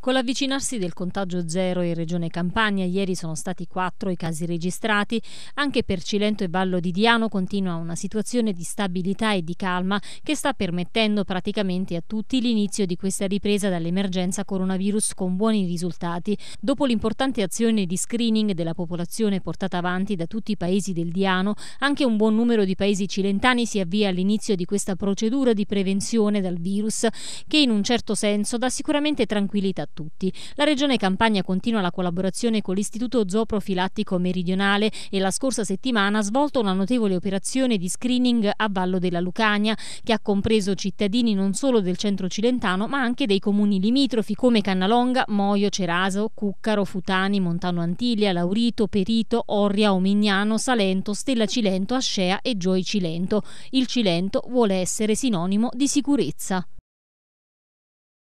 Con l'avvicinarsi del contagio zero in Regione Campania, ieri sono stati quattro i casi registrati, anche per Cilento e Vallo di Diano continua una situazione di stabilità e di calma che sta permettendo praticamente a tutti l'inizio di questa ripresa dall'emergenza coronavirus con buoni risultati. Dopo l'importante azione di screening della popolazione portata avanti da tutti i paesi del Diano, anche un buon numero di paesi cilentani si avvia all'inizio di questa procedura di prevenzione dal virus che in un certo senso dà sicuramente tranquillità tutti. La Regione Campania continua la collaborazione con l'Istituto Zooprofilattico Meridionale e la scorsa settimana ha svolto una notevole operazione di screening a Vallo della Lucania che ha compreso cittadini non solo del centro cilentano ma anche dei comuni limitrofi come Cannalonga, Moio, Ceraso, Cuccaro, Futani, Montano Antiglia, Laurito, Perito, Orria, Omignano, Salento, Stella Cilento, Ascea e Gioi Cilento. Il Cilento vuole essere sinonimo di sicurezza.